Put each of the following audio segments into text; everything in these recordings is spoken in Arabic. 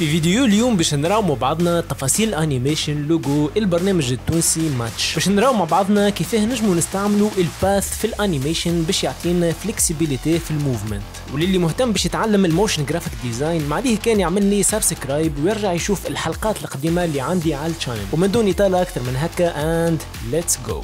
في فيديو اليوم باش نراو مع بعضنا تفاصيل انيميشن لوجو البرنامج التونسي ماتش باش نراو مع بعضنا كيفاه نجمو نستعملو الباث في الانيميشن باش يعطينا فليكسيبيليتي في الموفمنت وللي مهتم باش يتعلم الموشن جرافيك ديزاين ما عليه كان يعمل لي سبسكرايب ويرجع يشوف الحلقات القديمه اللي عندي على الشانل ومن دون اطاله اكثر من هكا اند ليتس جو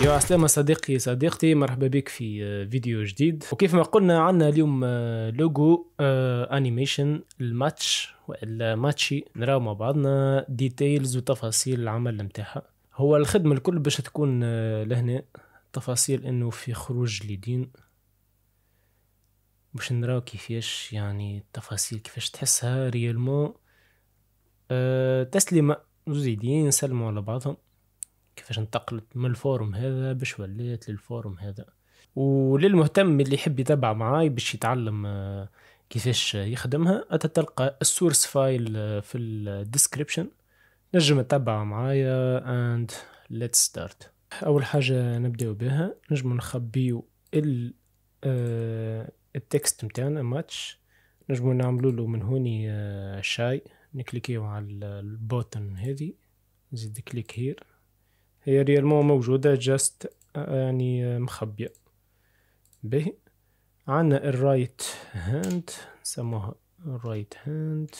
يا عسلامة صديقي صديقتي مرحبا بك في آه، فيديو جديد وكيف ما قلنا عندنا اليوم آه، لوجو انيميشن آه، الماتش والا ماتشي نراو مع بعضنا ديتيلز وتفاصيل العمل نتاعها هو الخدمة الكل باش تكون لهنا تفاصيل انه في خروج لدين باش نراو كيفاش يعني التفاصيل كيفاش تحسها ريالمون أه تسليمة زيدين سلموا على بعضهم كيفاش انتقلت من الفورم هذا باش ولات للفورم هذا وللمهتم اللي يحب يتابع معاي باش يتعلم آه، كيفاش يخدمها تلقى السورس فايل آه، في الديسكريبشن نجم تتابع معايا and let's start اول حاجه نبداو بها نجم نخبيو ال آه، التكست متاعنا ماتش نجمو نعملو له من هوني شاي نكليكيو على البوتن هذه نزيد كليك هير هي ريالمون موجودة جاست يعني مخبية به عنا الرايت هاند نسموها الرايت هاند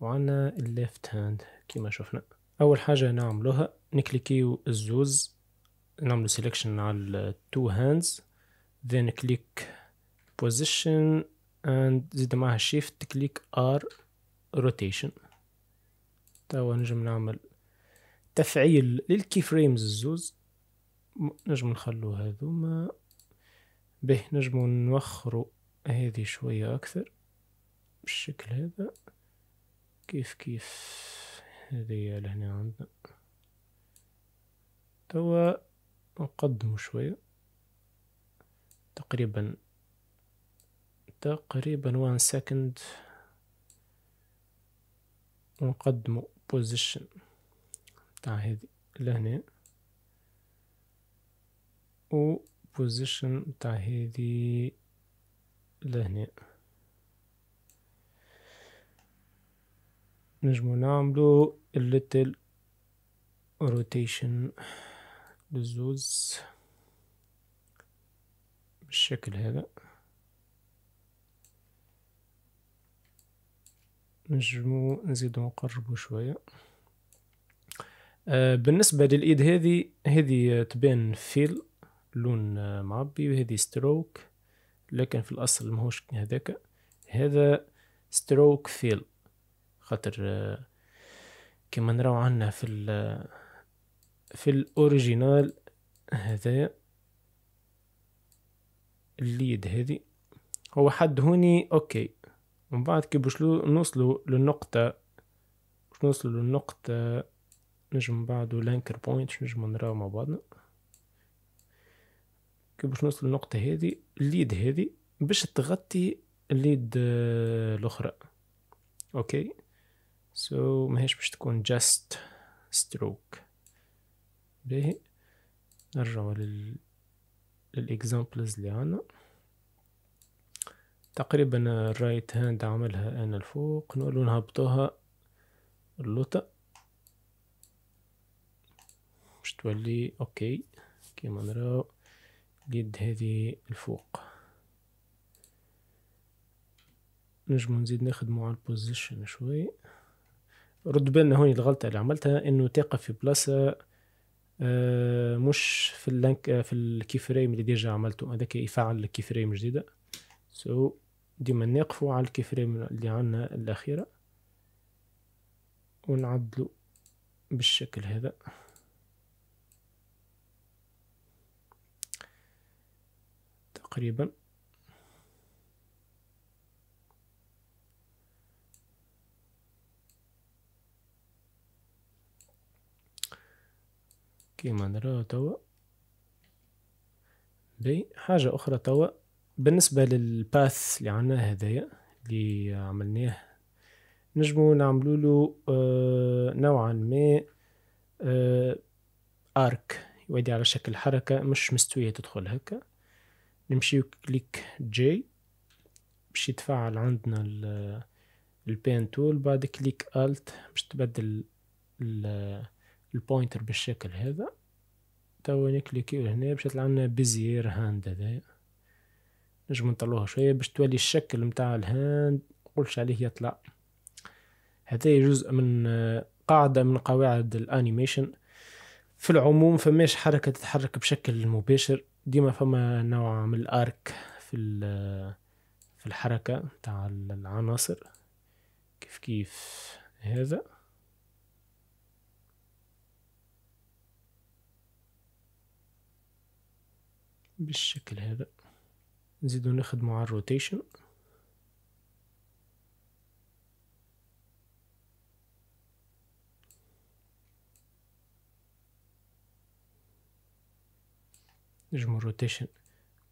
وعنا الليفت هاند كما شفنا اول حاجة نعملوها نكليكيو الزوز نعملو سيلكشن على التو هاندز then كليك position and زيد معها shift كليك R rotation توا نجم نعمل تفعيل للكي فريمز الزوز نجم نخلو هذوما به نجم نوخرو هذه شوية أكثر بالشكل هذا كيف كيف هذه لهنا عندنا توا نقدمو شوية تقريبا تقريبا وان سكند ونقدمو بوزيشن تاع هذه لهنا و بوزيشن تاع هذه لهنا نجمو نعملو الليتل روتيشن للزوز بالشكل هذا نجمو نزيدو نقربو شويه آه، بالنسبه للايد هذه هذه تبان فيل لون آه، معبي وهذه ستروك لكن في الاصل ماهوش هذاك هذا ستروك فيل خاطر آه، كما نراو عنا في الـ في الاوريجينال هذا الليد هذه هو حد هوني اوكي ومن بعد كي باش نوصلوا للنقطة باش نوصلوا للنقطة نجم بعده لانكر بوينت نجم نراو مع بعضنا كي باش نوصل للنقطة هذه الليد هذه باش تغطي الليد آه، الاخرى اوكي سو so, ماهيش باش تكون جاست ستروك باهي نرجعو لل للاكزامبلز اللي عنا تقريبا الرايت هاند عملها انا الفوق نقولو نهبطوها اللوطة باش تولي اوكي كيما نراو اليد هذه الفوق نجم نزيد نخدمو على البوزيشن شوي رد بالنا هوني الغلطة اللي عملتها انه تقف في بلاصة آه، مش في اللانك آه، في الكي فريم اللي ديجا عملته هذاك يفعل الكي فريم جديدة سو so, ديما نقفو على الكي فريم اللي عندنا الأخيرة ونعدلو بالشكل هذا تقريبا كيما نراو توا بي حاجة أخرى توا بالنسبة للباث اللي عنا هذايا اللي عملناه نجمو نعملولو له آه، نوعا ما ارك آه، يودي على شكل حركة مش مستوية تدخل هكا نمشيو كليك جي باش يتفعل عندنا البين تول بعد كليك الت باش تبدل البوينتر بالشكل هذا توا نكليكيو هنا باش يطلع لنا بيزير هاند هذا نجم نطلوها شويه باش تولي الشكل متاع الهاند قلش عليه يطلع هذا جزء من قاعدة من قواعد الانيميشن في العموم فماش حركة تتحرك بشكل مباشر ديما فما نوع من الارك في في الحركة تاع العناصر كيف كيف هذا بالشكل هذا نزيدو نخدمو على الروتيشن نجمو روتيشن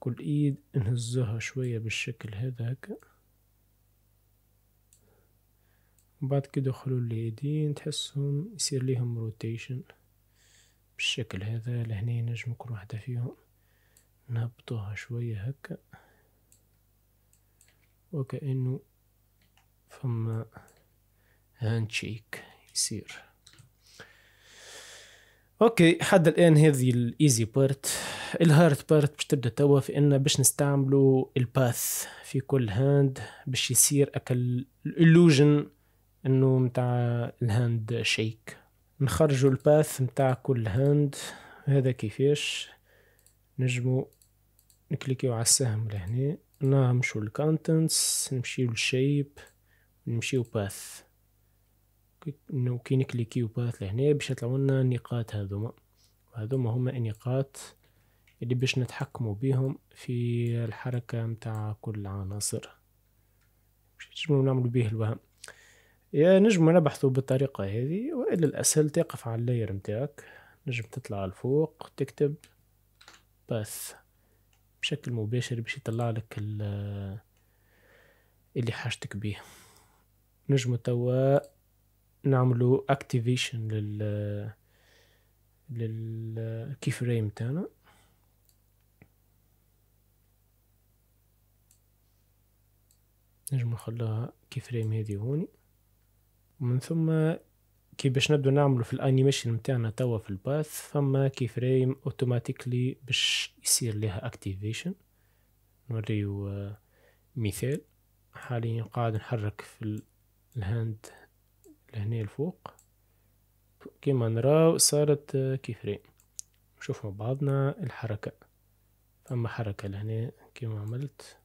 كل ايد نهزوها شوية بالشكل هذاك بعد كي دخلوا اليدين تحسهم يصير ليهم روتيشن بالشكل هذا لهنا نجم كل واحدة فيهم نهبطوها شوية هكا وكأنه فما هاند شيك يصير اوكي حد الان هذه الايزي بارت الهارد بارت باش تبدا توا في ان باش نستعملوا الباث في كل هاند باش يصير اكل الالوجن انه متاع الهاند شيك نخرجوا الباث متاع كل هاند هذا كيفاش نجمو نكليكيو على السهم لهنا نمشيو للكونتنتس نمشيو للشيب نمشيو باث انه كي كليكيوبات لهنا باش يطلعوا لنا النقاط هذوما هذوما هما النقاط اللي باش نتحكموا بهم في الحركة متاع كل عناصر باش نجمو نعملو بيه الوهم يا نجمو نبحثو بالطريقة هذه وإلا الأسهل تقف على اللاير متاعك نجم تطلع الفوق تكتب باث بشكل مباشر باش يطلع لك اللي حاجتك بيه نجم توا نعملو اكتيفيشن لل كي فريم تاعنا نجم نخلوها كي فريم هذه هوني ومن ثم كي باش نبدو نعملو في الانيميشن متاعنا توا في الباث فما كي فريم اوتوماتيكلي باش يصير لها اكتيفيشن نوريو آه، مثال حاليا قاعد نحرك في الهاند لهنا الفوق كيما نراو صارت كيفرين نشوف مع بعضنا الحركة فما حركة لهنا كيما عملت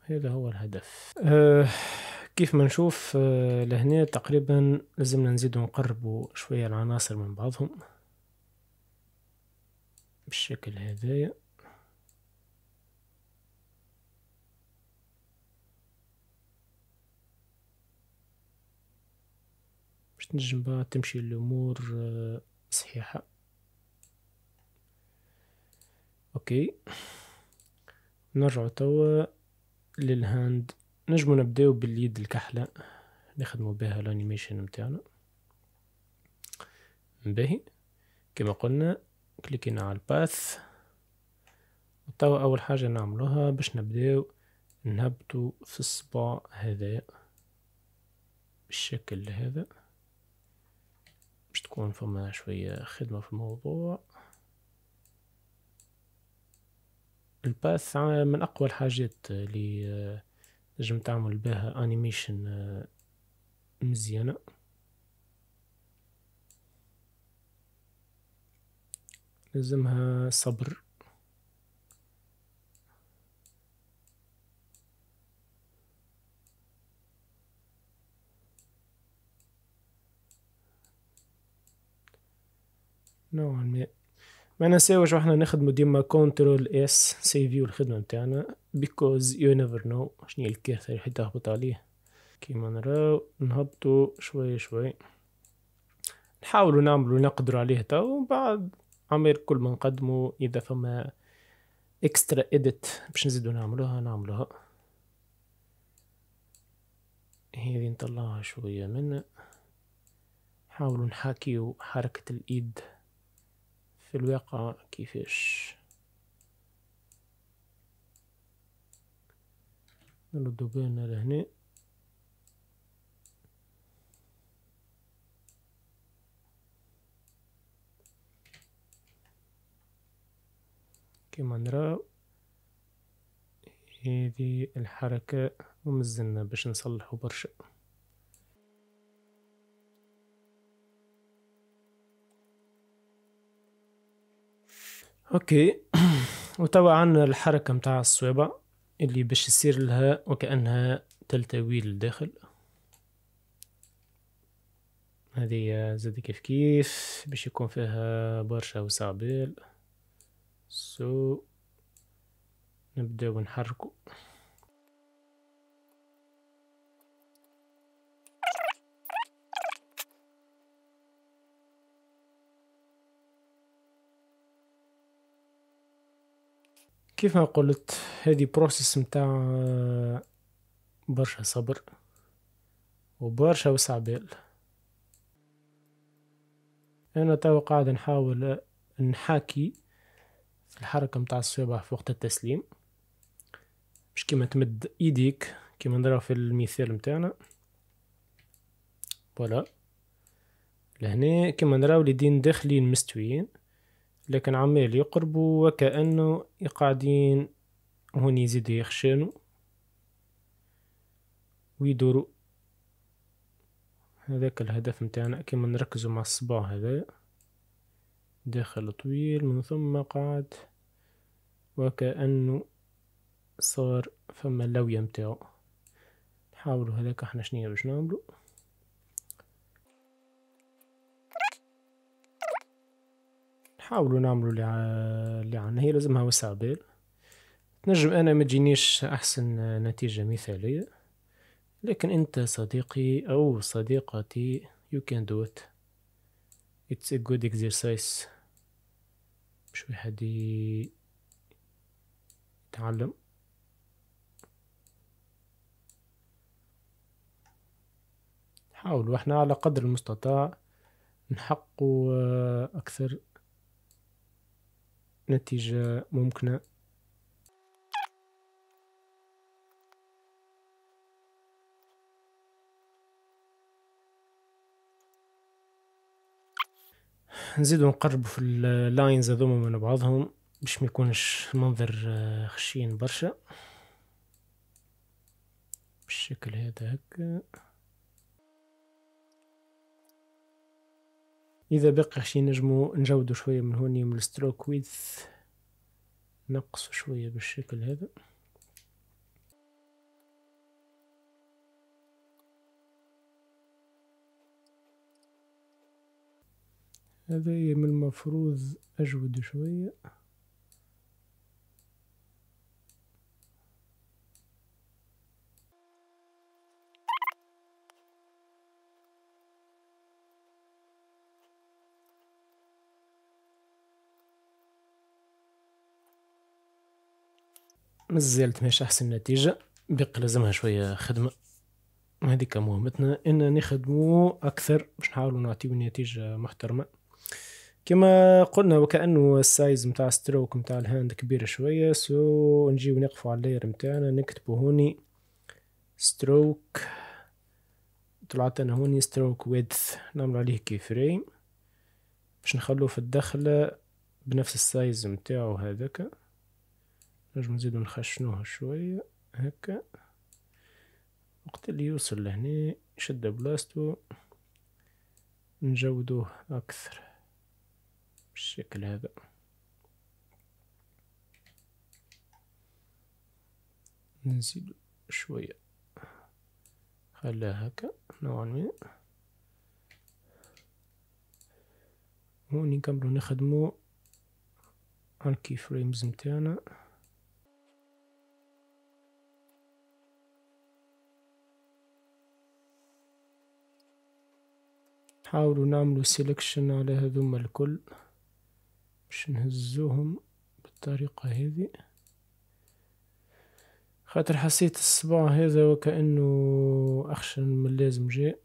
هذا هو الهدف أه كيف ما نشوف آه، لهنا تقريبا لازمنا نزيدو نقربو شوية العناصر من بعضهم بالشكل هذايا باش تنجم بقى تمشي الامور آه، صحيحه اوكي نرجعو توا للهاند نجمو نبداو باليد الكحله نخدمو بها الانيميشن متاعنا باهي كما قلنا كليكينا على الباث توا اول حاجه نعملوها باش نبداو نهبطو في الصباع هذا بالشكل هذا تكون فما شوية خدمة في الموضوع الباث من أقوى الحاجات اللي تنجم آه، تعمل بها أنيميشن آه، مزيانة لازمها صبر نوعا ما ما نساوش واحنا نخدمو ديما كونترول اس سيفيو الخدمة متاعنا بيكوز يو نيفر نو شنو الكارثة اللي تهبط عليه كيما نراو نهبطو شوي شوي نحاولو نعملو نقدرو عليه تو ومن بعد عمير كل ما نقدمو اذا فما اكسترا اديت باش نزيدو نعملوها نعملوها هذه نطلعها شوية من نحاولو نحاكيو حركة الايد في الواقع كيفاش نردو بالنا لهنا كما نراو هذه الحركة ومزلنا باش نصلحو برشا اوكي وتوا عندنا الحركه متاع الصوابع اللي باش يصير لها وكانها تلتوي للداخل هذه زاد كيف كيف باش يكون فيها برشا وسابيل سو نبداو نحركو كيف ما قلت هذه بروسيس متاع آه، برشا صبر وبرشا وسع بال انا تو قاعد نحاول آه، نحاكي في الحركه متاع الصوابع في وقت التسليم مش كيما تمد ايديك كيما نراو في المثال متاعنا فوالا لهنا كيما نراو اليدين داخلين مستويين لكن عمال يقربوا وكأنه قاعدين هون يزيدوا يخشانو ويدوروا هذاك الهدف متاعنا كيما نركزوا مع الصباع هذا داخل طويل من ثم قعد وكأنه صار فما اللوية متاعو نحاولوا هذاك احنا شنيا باش نعملو نحاولوا نعملوا اللي اللي عندنا هي لازمها وسع بال تنجم انا ما تجينيش احسن نتيجه مثاليه لكن انت صديقي او صديقتي يو كان دو ات اتس ا جود exercise باش واحد يتعلم نحاولوا احنا على قدر المستطاع نحققوا آه، اكثر نتيجة ممكنة نزيدو نقربو في اللاينز هذوما من بعضهم باش ما يكونش المنظر آه، خشين برشا بالشكل هذا هكا اذا بقي شي نجمو نجودو شويه من هوني من الستروك ويدث نقص شويه بالشكل هذا هذا من المفروض اجود شويه مازالت ماش احسن نتيجه بقى لازمها شويه خدمه هذيك مهمتنا ان نخدمو اكثر باش نحاولوا نعطيو نتيجه محترمه كما قلنا وكانه السايز نتاع ستروك نتاع الهاند كبير شويه سو نجيو نقفوا على اللاير نتاعنا نكتبو هوني ستروك طلعت انا هوني ستروك ويدث نعمل عليه كي فريم باش نخلوه في الدخله بنفس السايز نتاعو هذاك نجم نزيدو نخشنوها شوية هكا وقت اللي يوصل لهنا يشد بلاصتو نجودوه أكثر بالشكل هذا نزيد شوية خلاه هكا نوعا ما هوني نكملو نخدمو على الكي فريمز نتاعنا نحاول نعمل سيلكشن على هذوما الكل باش نهزوهم بالطريقة هذه خاطر حسيت الصباع هذا وكأنه أخشن من اللازم جاء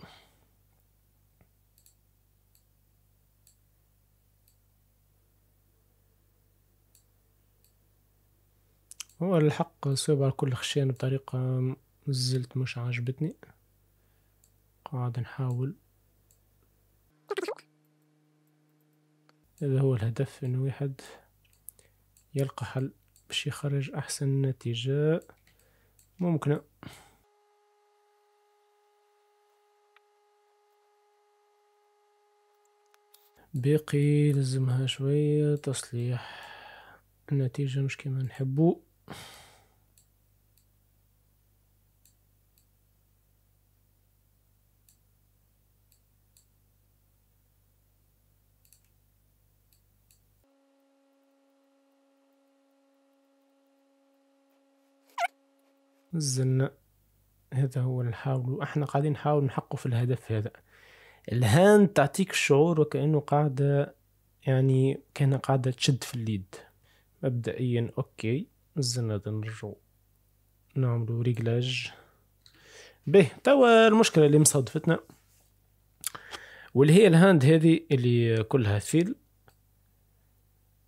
هو الحق صوبع كل خشان بطريقة زلت مش عاجبتني قاعد نحاول هذا هو الهدف انه واحد يلقى حل باش يخرج احسن نتيجة ممكنة باقي لازمها شوية تصليح النتيجة مش كيما نحبو الزنا هذا هو اللي نحاولو احنا قاعدين نحاول نحقق في الهدف هذا الهان تعطيك الشعور وكأنه قاعدة يعني كان قاعدة تشد في اليد مبدئيا اوكي الزنا نرجعو نعملو ريجلاج به توا المشكلة اللي مصادفتنا واللي هي الهاند هذه اللي كلها فيل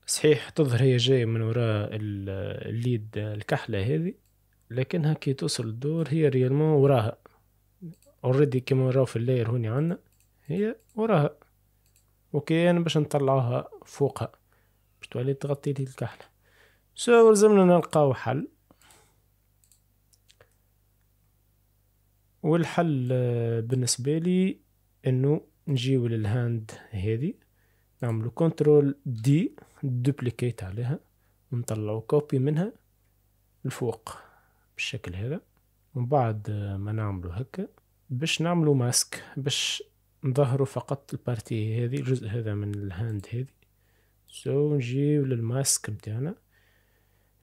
صحيح تظهر هي جاية من وراء الليد الكحلة هذه لكنها كي توصل الدور هي ريالمون وراها اوريدي كيما راهو في اللاير هوني عنا هي وراها اوكي انا باش نطلعوها فوقها باش تولي تغطي لي الكحله سو لازمنا نلقاو حل والحل آه، بالنسبه لي انه نجيو للهاند هذه نعملو كنترول دي دوبليكيت عليها ونطلعو كوبي منها لفوق بالشكل هذا ومن بعد ما نعملو هكا باش نعملو ماسك باش نظهرو فقط البارتي هذه الجزء هذا من الهاند هذه سو so, نجيو للماسك متاعنا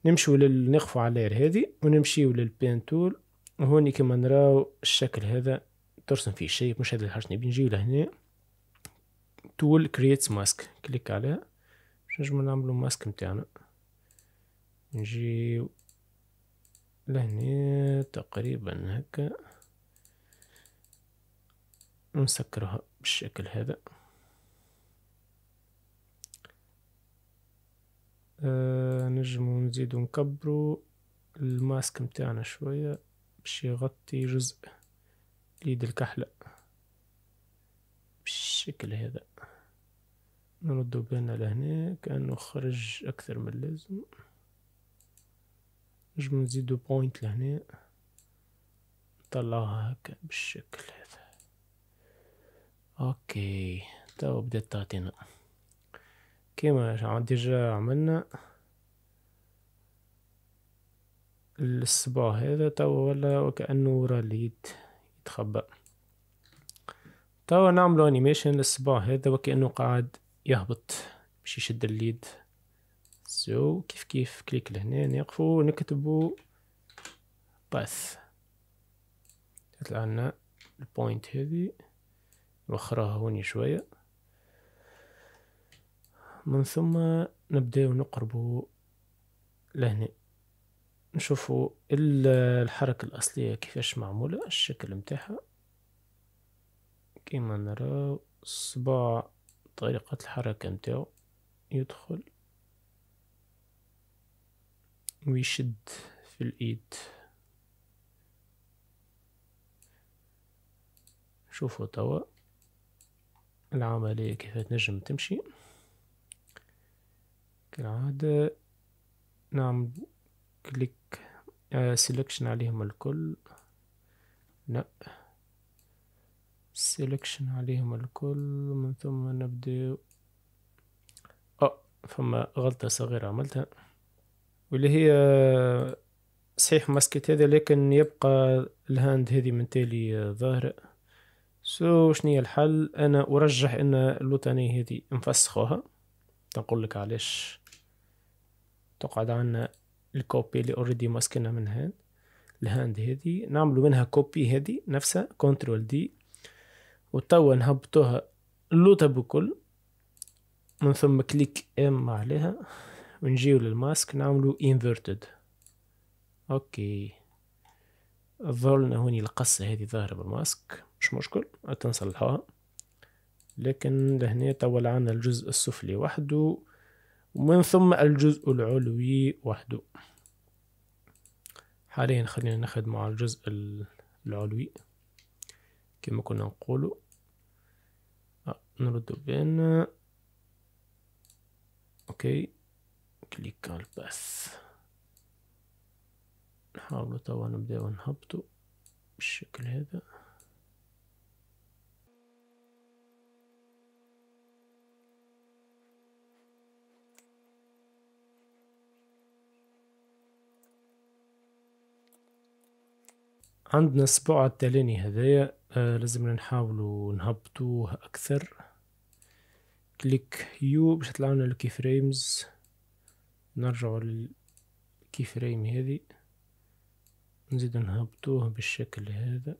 نمشيو لل نقفو على الاير هذه ونمشيو للبين تول وهوني كما نراو الشكل هذا ترسم فيه شيء مش هذا الحاجة نبي نجيو لهنا تول كرييتس ماسك كليك عليها باش نجمو نعملو ماسك متاعنا نجيو لهني تقريبا هكا نسكرها بالشكل هذا آه نجمو نزيدو نكبرو الماسك متاعنا شوية باش يغطي جزء اليد الكحلة بالشكل هذا نردو بينا لهنا كأنه خرج أكثر من اللازم نجم نزيدو بوينت لهنا نطلعوها هكا بالشكل هذا اوكي توا بدات تعطينا كيما ديجا عملنا الصباع هذا توا ولا وكأنه ورا اليد يتخبى توا نعملو انيميشن للصباع هذا وكأنه قاعد يهبط باش يشد اليد سو كيف كيف كليك لهنا نقفو نكتبو باث تطلع لنا البوينت هذي نوخراها هوني شوية من ثم نبداو نقربو لهنا نشوفو الحركة الأصلية كيفاش معمولة الشكل متاعها كيما نراو صباع طريقة الحركة متاعو يدخل ويشد في الايد شوفوا توا العملية كيف تنجم تمشي كالعادة نعمل كليك سيلكشن آه، عليهم الكل لا سيلكشن عليهم الكل من ثم نبدأ اه فما غلطة صغيرة عملتها واللي هي صحيح ماسكت هذا لكن يبقى الهاند هذه من تالي ظاهرة سو شنو الحل انا ارجح ان اللوتاني هذه نفسخوها نقول لك علاش تقعد عنا الكوبي اللي اوريدي ماسكنا من هان الهاند هذه نعمل منها كوبي هذه نفسها كنترول دي وتوا نهبطوها اللوطة بكل من ثم كليك ام عليها ونجيو للماسك نعملو inverted اوكي ظلنا لنا هوني القصة هذه ظاهرة بالماسك مش مشكل تنصلحوها لكن لهنا طول عنا الجزء السفلي وحده ومن ثم الجزء العلوي وحده حاليا خلينا ناخد على الجزء العلوي كما كنا نقوله آه، نردو بين اوكي كليك على الباس نحاولو توا نبداو نهبطو بالشكل هذا عندنا السبوع التالي هذايا آه لازمنا نحاولو نهبطوه اكثر كليك يو باش يطلعلنا الكي فريمز نرجع للكي فريم هذه نزيد نهبطوه بالشكل هذا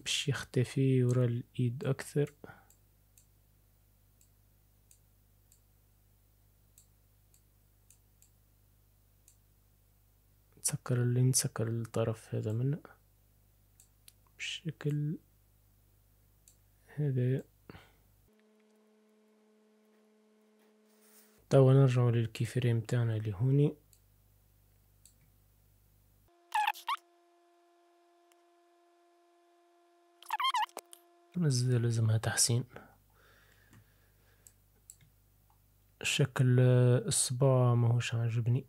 باش يختفي ورا الايد اكثر نسكر اللي نسكر الطرف هذا منه بالشكل هذا توا طيب، نرجعو للكيفريم تاعنا اللي هوني مازال لازمها تحسين شكل الصباع ماهوش عاجبني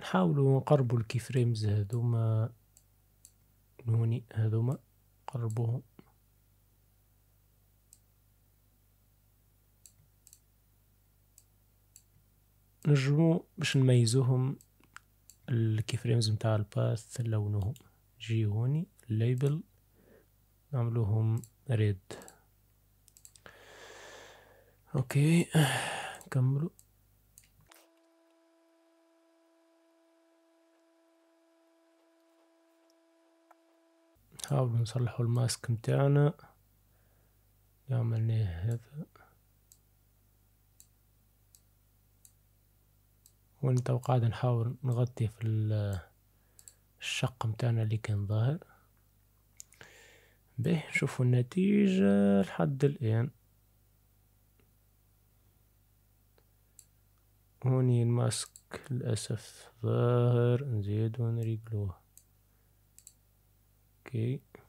نحاولوا نقربوا الكيفريمز هذوما هوني هذوما نقربوهم نجمو باش نميزوهم الكي فريمز نتاع الباث لونهم جي هوني الليبل نعملوهم ريد اوكي نكملو نحاولو نصلحو الماسك متاعنا اللي عملناه هذا وانت قاعد نحاول نغطي في الشق متاعنا اللي كان ظاهر به نشوفوا النتيجة لحد الآن هوني الماسك للأسف ظاهر نزيد ونريقلوه اوكي okay.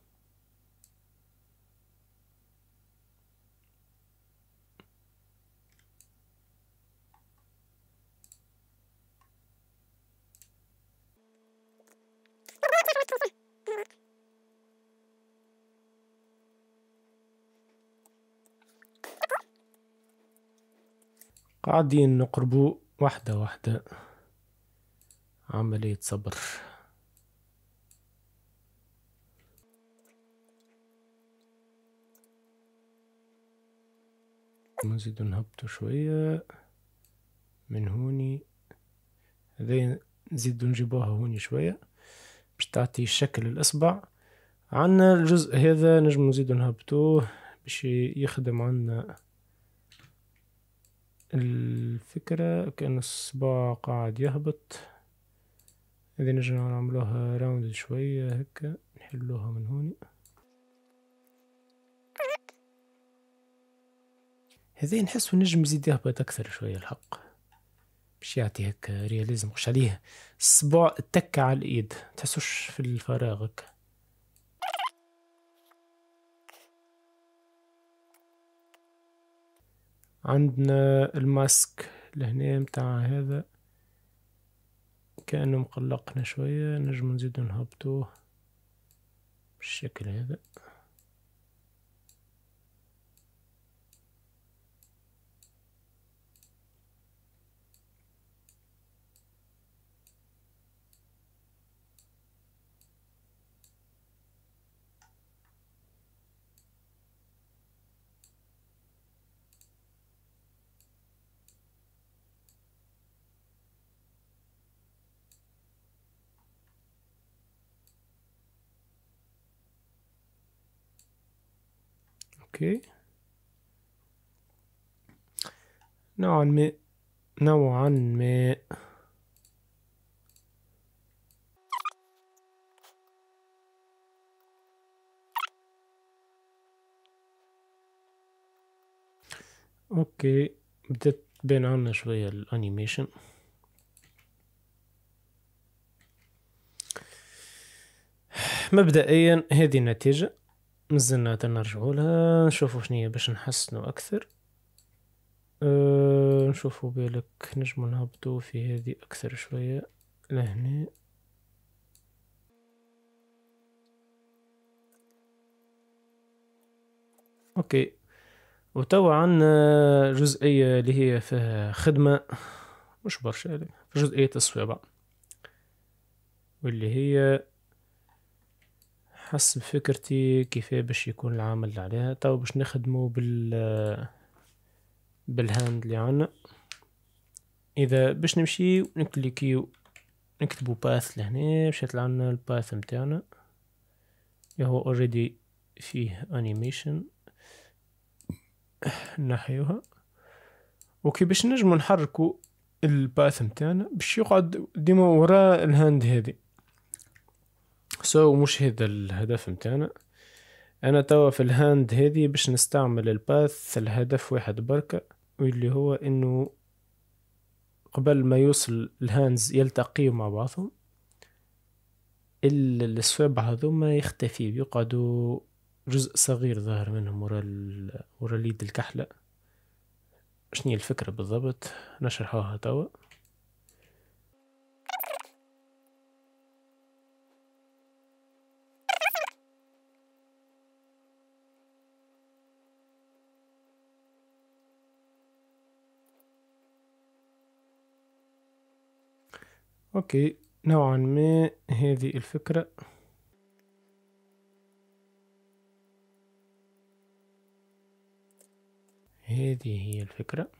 قاعدين نقربو واحدة واحدة عملية صبر نزيد نهبطو شوية من هوني هذي نزيد نجيبوها هوني شوية باش تعطي شكل الإصبع عنا الجزء هذا نجم نزيد نهبطوه باش يخدم عنا الفكرة كأن الصباع قاعد يهبط إذا نجم نعملوها راوند شوية هكا نحلوها من هوني هذا نحسو نجم يزيد يهبط أكثر شوية الحق باش يعطي هكا رياليزم وش عليه الصباع تك على الإيد تحسوش في الفراغ هكا عندنا الماسك لهنا متاع هذا كأنه مقلقنا شوية نجم نزيدو نهبطوه بالشكل هذا اوكي نوعا ما نوعا ما اوكي بدأت بين عنا شوية الانيميشن مبدئيا هذه النتيجة مزلنا تنرجعو لها نشوفو شنيا باش نحسنو اكثر أه نشوفو بالك نجمو نهبطو في هذه اكثر شويه لهنا اوكي وتوا عندنا أه، جزئيه اللي هي فيها خدمه مش برشا يعني جزئيه الصوابع واللي هي حسب فكرتي كيفاه باش يكون العمل عليها تو باش نخدمو بال بالهاند اللي عنا اذا باش نمشيو نكليكيو نكتبو باث لهنا باش يطلع لنا الباث متاعنا هو اوريدي فيه انيميشن نحيوها وكي باش نجمو نحركو الباث متاعنا باش يقعد ديما وراء الهاند هذه سو so, مش هذا الهدف متاعنا انا توا في الهاند هذه باش نستعمل الباث الهدف واحد بركة واللي هو انه قبل ما يوصل الهاندز يلتقيو مع بعضهم الصوابع هذوما يختفي يقعدوا جزء صغير ظاهر منهم ورا ورا اليد الكحلة شنو الفكرة بالضبط نشرحوها توا اوكي نوعا ما هذه الفكرة هذه هي الفكرة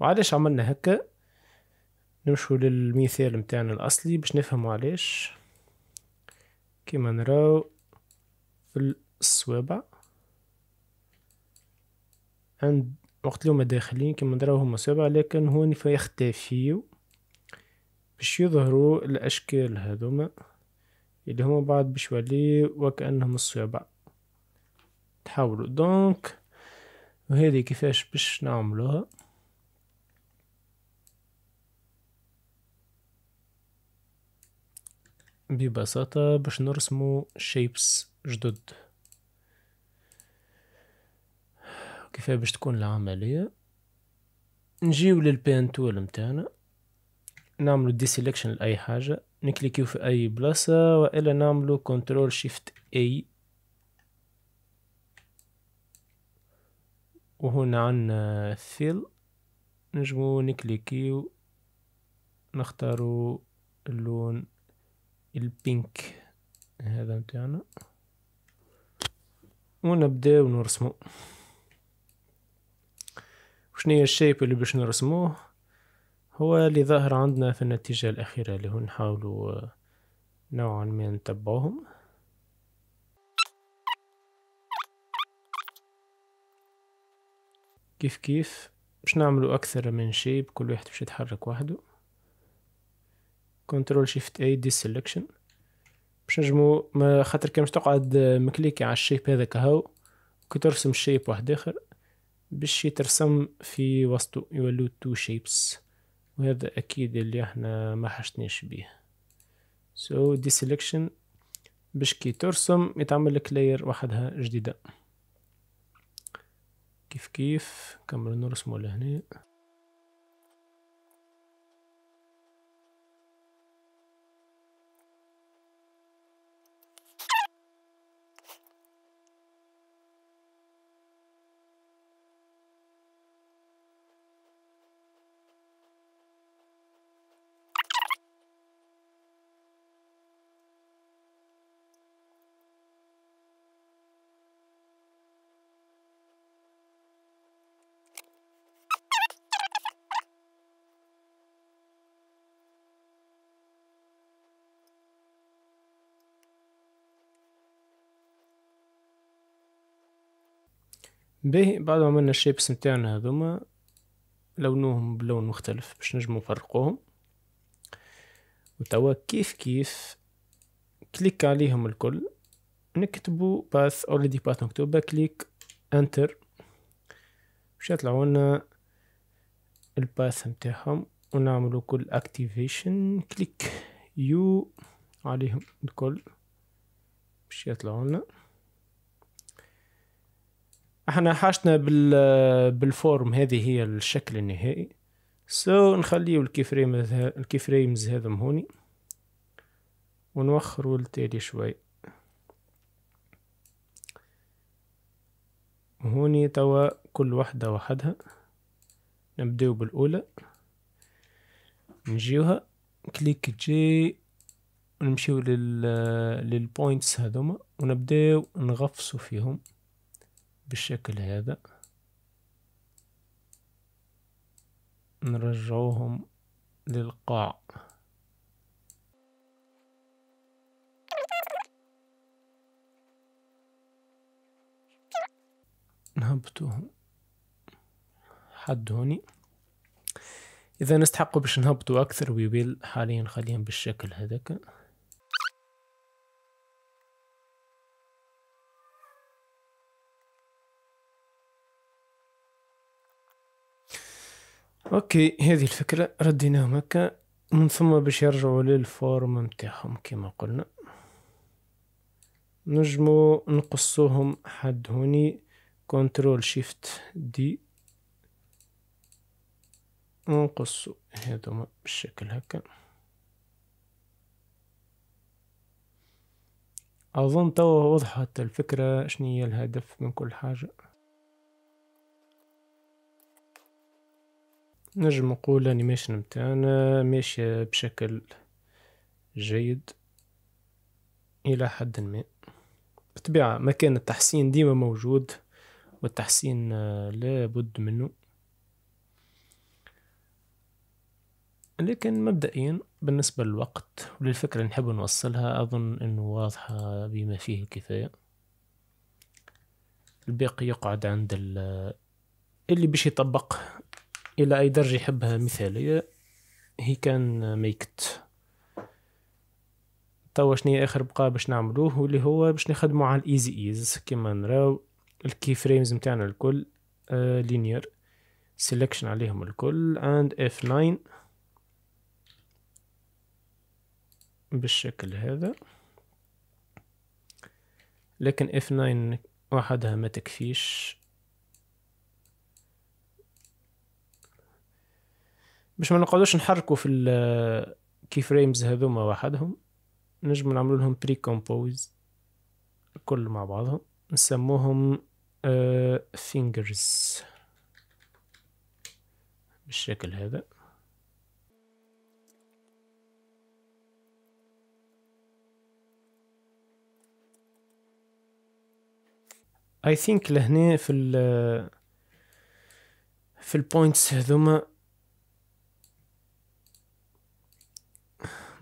وعلاش عملنا هكا نمشوا للمثال متاعنا الأصلي باش نفهموا علاش كيما نراو في الصوابع عند وقت اليوم هما داخلين كيما نراو هما صوابع لكن هون فيختفيو باش يظهروا الأشكال هذوما اللي هما باش بشوالي وكأنهم الصوابع تحاولوا دونك وهذه كيفاش باش نعملوها ببساطة باش نرسمو شيبس جدد كيفاش باش تكون العملية نجيو للبين تول متاعنا نعملو دي سيلكشن لاي حاجه نكليكيو في اي بلاصه والا نعملو كنترول شيفت اي وهنا عندنا فيل نجمو نكليكيو نختارو اللون البينك هذا متاعنا ونبداو نرسمو شنو هي الشيب اللي باش نرسموه هو اللي ظاهر عندنا في النتيجة الأخيرة اللي هو نحاولوا آه، نوعا ما نتبعوهم كيف كيف باش نعملوا أكثر من شيء بكل واحد باش يتحرك وحده كنترول شيفت اي دي سيلكشن باش نجمو ما خاطر كي مش تقعد آه، مكليكي على الشيب هذاك هاو كي ترسم شيب واحد اخر باش يترسم في وسطو يولو تو شيبس وهذا اكيد اللي احنا ما حشتنيش بيه سو دي سيلكشن باش كي ترسم يتعمل لك لاير وحدها جديده كيف كيف نكملو نرسمه لهنا باهي بعد ما عملنا الشيبس نتاعنا هذوما لونوهم بلون مختلف باش نجمو نفرقوهم وتوا كيف كيف كليك عليهم الكل نكتبو باث اوريدي باث مكتوبة كليك انتر باش يطلعوا لنا الباث نتاعهم ونعملو كل اكتيفيشن كليك يو عليهم الكل باش يطلعوا لنا احنا حاجتنا بال بالفورم هذه هي الشكل النهائي سو so, نخليو الكي الكيفريمز هذا هوني ونوخروا التالي شوي هوني توا كل وحدة وحدها نبداو بالأولى نجيوها كليك جي ونمشيو لل للبوينتس هذوما ونبداو نغفصو فيهم بالشكل هذا نرجعوهم للقاع نهبطوهم حد هوني اذا نستحقوا باش نهبطوا اكثر ويبيل حاليا خليهم بالشكل هذاك اوكي هذه الفكره رديناهم هكا من ثم باش يرجعوا للفورم نتاعهم كما قلنا نجمو نقصوهم حد هوني كنترول شيفت دي نقصو هذوما بالشكل هكا اظن توا وضحت الفكره شنو هي الهدف من كل حاجه نجم نقول الانيميشن متاعنا ماشية بشكل جيد الى حد ما بالطبيعة مكان التحسين ديما موجود والتحسين آه، لابد منه لكن مبدئيا بالنسبة للوقت وللفكرة اللي نحب نوصلها أظن أنه واضحة بما فيه الكفاية الباقي يقعد عند آه، اللي باش يطبق الى اي درجه يحبها مثاليه هي كان ميكت توا شنو اخر بقى باش نعملوه واللي هو باش نخدمو على الايزي ايز كيما نراو الكي فريمز نتاعنا الكل آه، لينير سيلكشن عليهم الكل اند اف 9 بالشكل هذا لكن اف 9 وحدها ما تكفيش باش ما نقعدوش نحركوا في الكي فريمز هذوما وحدهم نجم نعملوا لهم بري كومبوز الكل مع بعضهم نسموهم فينجرز آه، بالشكل هذا اي ثينك لهنا في ال في البوينتس هذوما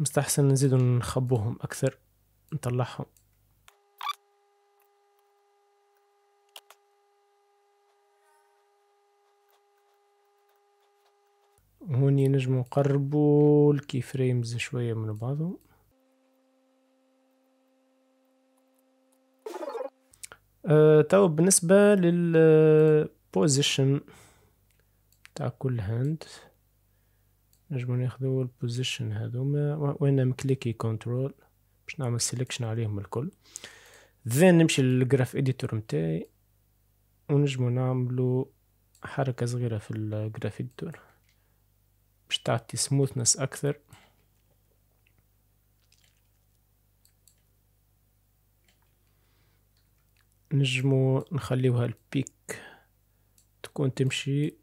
مستحسن نزيدو نخبوهم أكثر نطلعهم هوني نجمو نقربو الكي فريمز شوية من بعضهم أه تو بالنسبة للبوزيشن تاع كل هاند نجمو ناخدو البوزيشن هذوما وانا مكليكي كنترول باش نعمل سيلكشن عليهم الكل ذن نمشي للجراف اديتور متاعي ونجمو نعملو حركة صغيرة في الجراف اديتور باش تعطي سموثنس اكثر نجمو نخليوها البيك تكون تمشي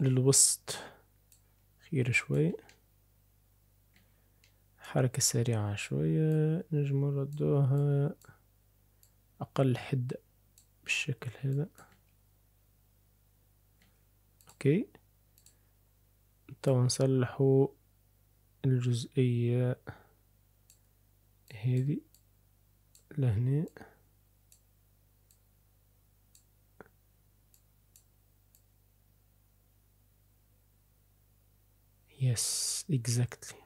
للوسط كبير شوي حركة سريعة شوية نجم نردوها أقل حدة بالشكل هذا أوكي توا نصلحو الجزئية هذه لهنا يس اكزاكتلي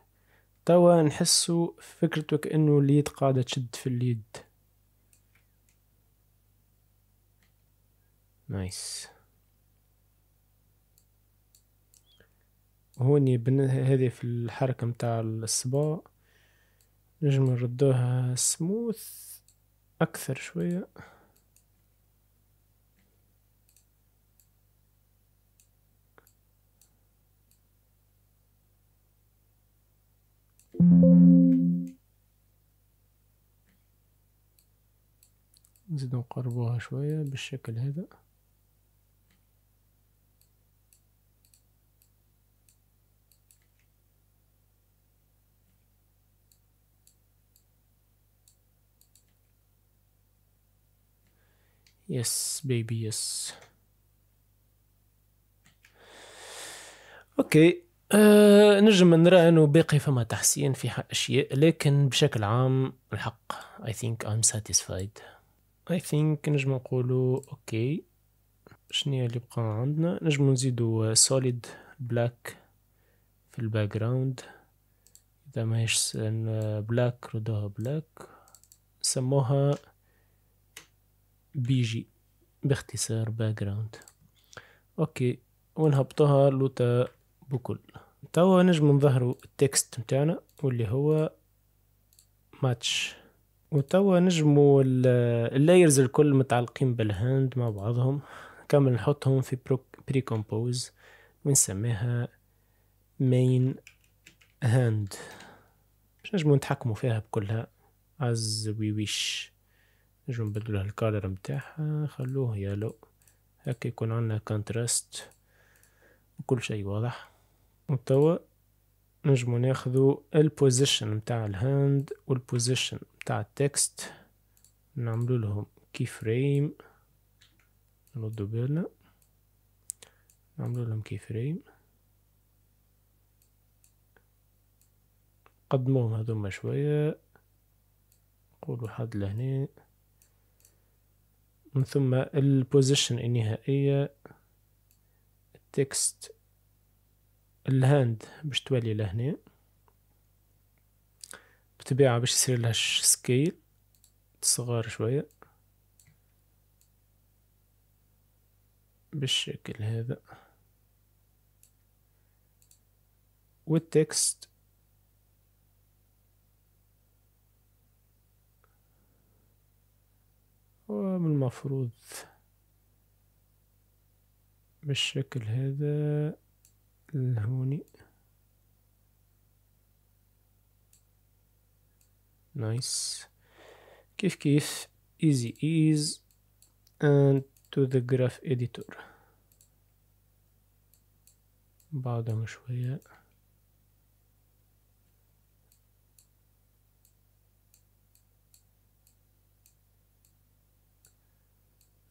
توا نحسو فكرتك كأنه اليد قاعدة تشد في اليد نايس هوني هذه في الحركة متاع الصباع نجم نردوها سموث أكثر شوية نزيد نقربوها شوية بالشكل هذا يس بيبي يس اوكي أه نجم نرى انه باقي فما تحسين في اشياء لكن بشكل عام الحق اي ثينك ام ساتيسفايد اي ثينك نجم نقولو اوكي شنو اللي بقى عندنا نجم نزيدو سوليد بلاك في الباك جراوند اذا ماهيش بلاك ردوها بلاك سموها بيجي باختصار باك جراوند اوكي ونهبطوها لوتا بكل توا نجم نظهرو التكست متاعنا واللي هو ماتش وتوا نجمو اللايرز الكل متعلقين بالهاند مع بعضهم كامل نحطهم في بري كومبوز ونسميها مين هاند باش نجمو نتحكمو فيها بكلها از وي ويش نجمو نبدلو الكالر متاعها خلوه يالو هكا يكون عندنا كونتراست وكل شيء واضح وتوا نجمو ناخذو البوزيشن متاع الهاند والبوزيشن بتاع التكست نعملوا لهم كي فريم نردوا بالنا نعملوا لهم كي فريم قدموهم هذوما شوية نقولو حد لهنا من ثم البوزيشن النهائية التكست الهاند باش تولي لهنا بتبيعها باش يصير لها سكيل صغار شوية بالشكل هذا والتكست ومن المفروض بالشكل هذا لهوني نايس كيف كيف ايزي ايز اند تو ذا جراف editor بعدهم شوية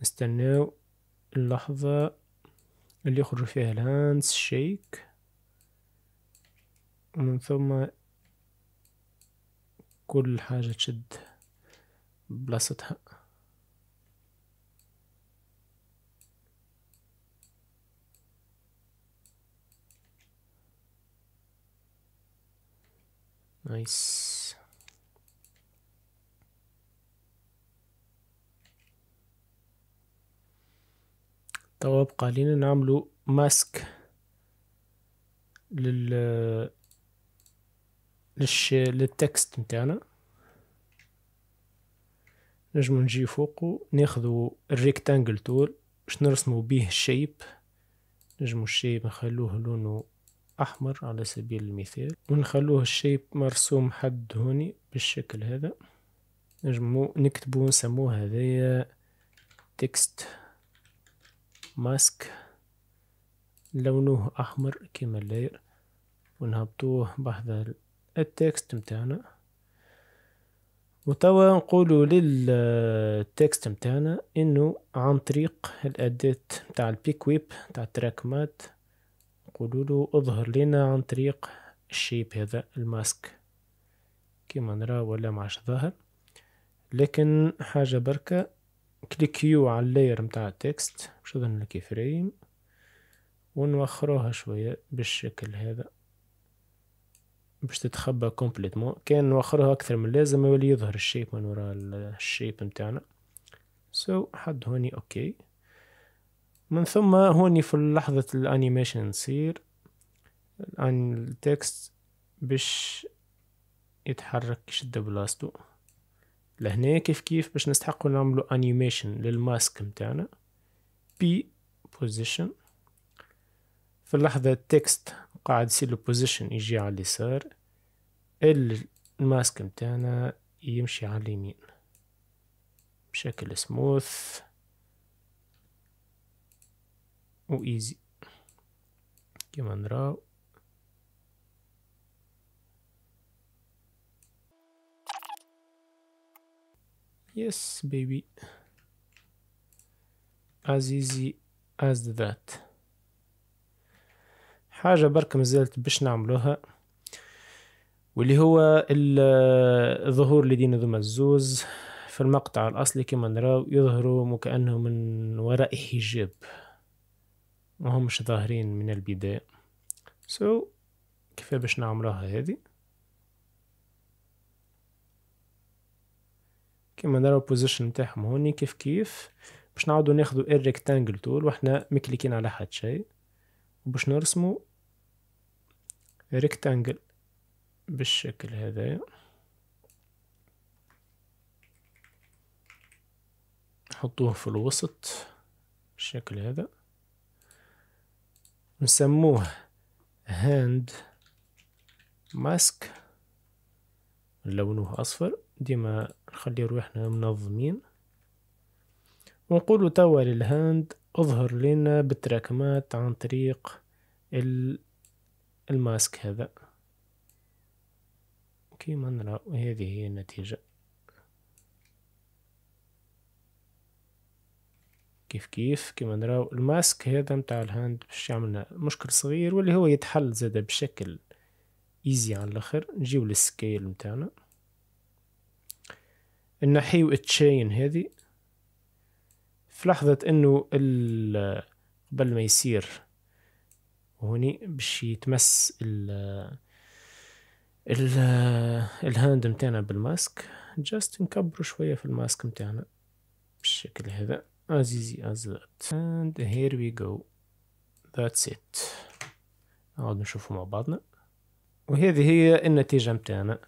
نستناو اللحظة اللي يخرج فيها الهاندس شيك ومن ثم كل حاجة تشد بلاصتها نايس توا بقى لينا نعملو ماسك لل للش... للتكست نتاعنا نجمو نجي فوقو ناخذو الريكتانجل تول باش نرسمو بيه الشيب نجمو الشيب نخلوه لونه احمر على سبيل المثال ونخلوه الشيب مرسوم حد هوني بالشكل هذا نجمو نكتبو نسموه هذايا تكست ماسك لونه احمر كيما اللاير ونهبطوه بهذا التكست متاعنا وتوا نقولوا للتكست متاعنا انه عن طريق الاداة متاع البيك ويب متاع التراك مات نقولوا له اظهر لنا عن طريق الشيب هذا الماسك كيما نرى ولا معش ظاهر لكن حاجة بركة كليك يو على اللاير متاع التكست باش يظهر لك فريم ونوخروها شوية بالشكل هذا باش تتخبى كومبليتمون كان نوخرها اكثر من اللازم يولي يظهر الشيب من وراء الشيب نتاعنا سو so, حد هوني اوكي من ثم هوني في لحظة الانيميشن نصير الان التكست باش يتحرك يشد بلاصتو لهنا كيف كيف باش نستحقو نعملو انيميشن للماسك نتاعنا بي بوزيشن في اللحظة التكست قاعد يصير له بوزيشن يجي على اليسار الماسك متاعنا يمشي على اليمين بشكل سموث و ايزي كما نراو يس بيبي از ايزي از ذات حاجة برك مازالت باش نعملوها واللي هو الظهور لدين ذوما الزوز في المقطع الأصلي كما نراو يظهروا وكأنه من وراء حجاب مش ظاهرين من البداية سو so, كيف باش نعملوها هذه كما نراو البوزيشن نتاعهم هوني كيف كيف باش نعاودو ناخدو الريكتانجل تول وحنا مكليكين على حد شيء باش نرسمو ريكتانجل بالشكل هذايا نحطوه في الوسط بالشكل هذا نسموه هاند ماسك نلونوه اصفر ديما نخلي روحنا منظمين ونقولوا توا للهاند اظهر لنا بالتراكمات عن طريق الماسك هذا كيما نرى هذه هي النتيجة كيف كيف كيما نراو الماسك هذا متاع الهاند باش يعملنا مشكل صغير واللي هو يتحل زاد بشكل ايزي على الاخر نجيو للسكيل متاعنا نحيو التشين هذه في لحظة انه قبل ما يصير هوني باش يتمس ال ال الهاند متاعنا بالماسك جاست نكبرو شوية في الماسك متاعنا بالشكل هذا as easy as that and here we go that's it نعود نشوفو مع بعضنا وهذه هي النتيجة متاعنا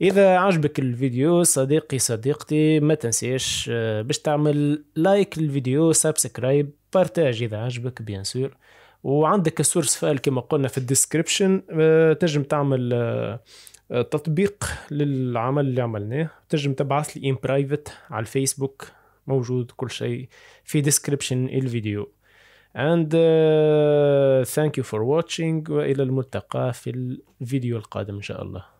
اذا عجبك الفيديو صديقي صديقتي ما تنساش آه، باش تعمل لايك للفيديو سبسكرايب بارتاج اذا عجبك بيان سور وعندك السورس فايل كما قلنا في الديسكريبشن آه، تنجم تعمل آه، تطبيق للعمل اللي عملناه تنجم تبعث لي ان برايفت على الفيسبوك موجود كل شيء في ديسكريبشن الفيديو and uh, thank you for watching وإلى الملتقى في الفيديو القادم إن شاء الله